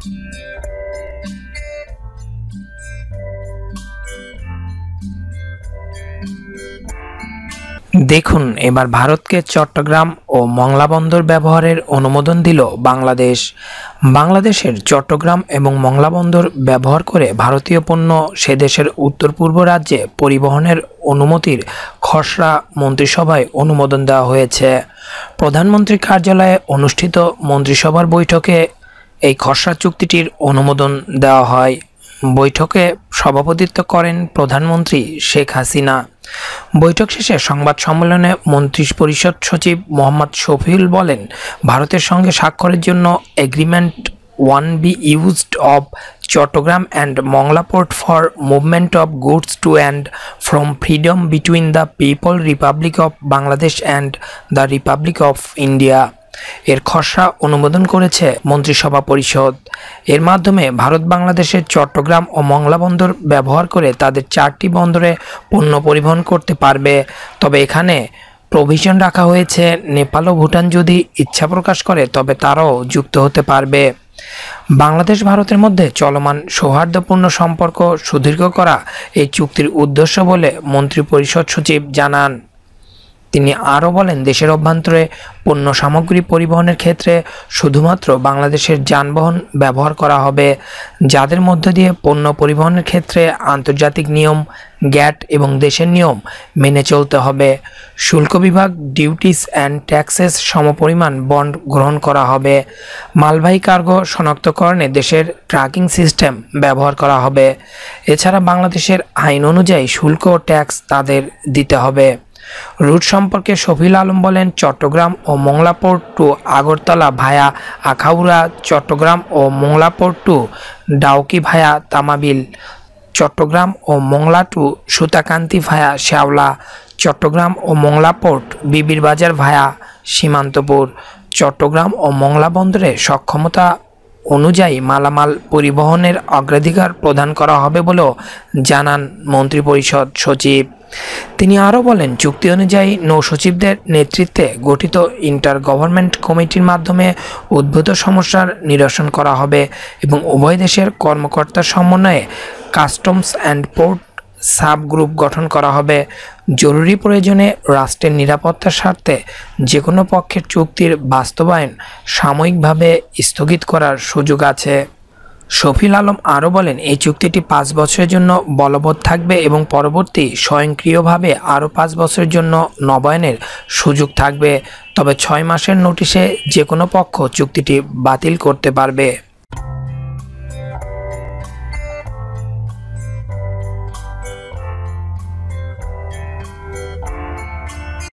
দেখুন এবার ভারতকে চট্টগ্রাম ও মংলা বন্দর ব্যবহারের অনুমোদন দিল বাংলাদেশ বাংলাদেশের চট্টগ্রাম এবং মংলা বন্দর ব্যবহার করে ভারতীয় পণ্য সে দেশের উত্তর পূর্ব রাজ্যে পরিবহনের অনুমতির খসড়া মন্ত্রিসভায় অনুমোদন দেওয়া হয়েছে প্রধানমন্ত্রী কার্যালয়ে অনুষ্ঠিত মন্ত্রিসভার বৈঠকে এই খসড়া চুক্তিটির অনুমোদন দেওয়া হয় বৈঠকে সভাপতিত্ব করেন প্রধানমন্ত্রী শেখ হাসিনা বৈঠক শেষে সংবাদ সম্মেলনে মন্ত্রী পরিষদ সচিব মোহাম্মদ শফিউল বলেন ভারতের সঙ্গে স্বাক্ষরের জন্য agreement on be used of Chattogram and Mongla port for movement of goods to and from freedom between the people republic of Bangladesh and the republic of India এর খসড়া অনুমোদন করেছে মন্ত্রিসভা পরিষদ এর মাধ্যমে ভারত বাংলাদেশের চট্টগ্রাম ও মংলা বন্দর ব্যবহার করে তাদের চারটি বন্দরে পণ্য পরিবহন করতে পারবে তবে এখানে প্রভিশন রাখা হয়েছে নেপাল ও ভুটান যদি ইচ্ছা প্রকাশ করে তবে তারাও যুক্ত হতে পারবে বাংলাদেশ ভারতের মধ্যে চলমান সৌহার্দ্যপূর্ণ সম্পর্ক সুদীর্ঘ করা এই চুক্তির উদ্দেশ্য বলে মন্ত্রিপরিষদ সচিব জানান তিনি আরও বলেন দেশের অভ্যন্তরে পণ্য সামগ্রী পরিবহনের ক্ষেত্রে শুধুমাত্র বাংলাদেশের যানবাহন ব্যবহার করা হবে যাদের মধ্য দিয়ে পণ্য পরিবহনের ক্ষেত্রে আন্তর্জাতিক নিয়ম গ্যাট এবং দেশের নিয়ম মেনে চলতে হবে শুল্ক বিভাগ ডিউটিস অ্যান্ড ট্যাক্সেস সমপরিমাণ বন্ড গ্রহণ করা হবে মালবাহী কার্গো শনাক্তকরণে দেশের ট্রাকিং সিস্টেম ব্যবহার করা হবে এছাড়া বাংলাদেশের আইন অনুযায়ী শুল্ক ট্যাক্স তাদের দিতে হবে রুট সম্পর্কে শফিল আলম বলেন চট্টগ্রাম ও মংলাপুর টু আগরতলা ভায়া আখাউড়া চট্টগ্রাম ও মংলাপুর টু ডাউকি ভায়া তামাবিল চট্টগ্রাম ও মংলা টু সুতাকান্তি ভায়া শ্যাওলা চট্টগ্রাম ও মংলা পোর্ট বিবির বাজার ভায়া সীমান্তপুর চট্টগ্রাম ও মংলা বন্দরে সক্ষমতা অনুযায়ী মালামাল পরিবহনের অগ্রাধিকার প্রদান করা হবে বলেও জানান মন্ত্রিপরিষদ সচিব তিনি আরও বলেন চুক্তি অনুযায়ী নৌসচিবদের নেতৃত্বে গঠিত ইন্টার গভর্নমেন্ট কমিটির মাধ্যমে উদ্ভূত সমস্যার নিরসন করা হবে এবং উভয় দেশের কর্মকর্তার সমন্বয়ে customs and port subgroup গঠন করা হবে জরুরি প্রয়োজনে রাষ্ট্রের নিরাপত্তার স্বার্থে যে কোনো পক্ষের চুক্তির বাস্তবায়ন সাময়িকভাবে স্থগিত করার সুযোগ আছে শফিল আলম আরও বলেন এই চুক্তিটি পাঁচ বছরের জন্য বলবৎ থাকবে এবং পরবর্তী স্বয়ংক্রিয়ভাবে আরও পাঁচ বছরের জন্য নবায়নের সুযোগ থাকবে তবে ছয় মাসের নোটিশে যে কোনো পক্ষ চুক্তিটি বাতিল করতে পারবে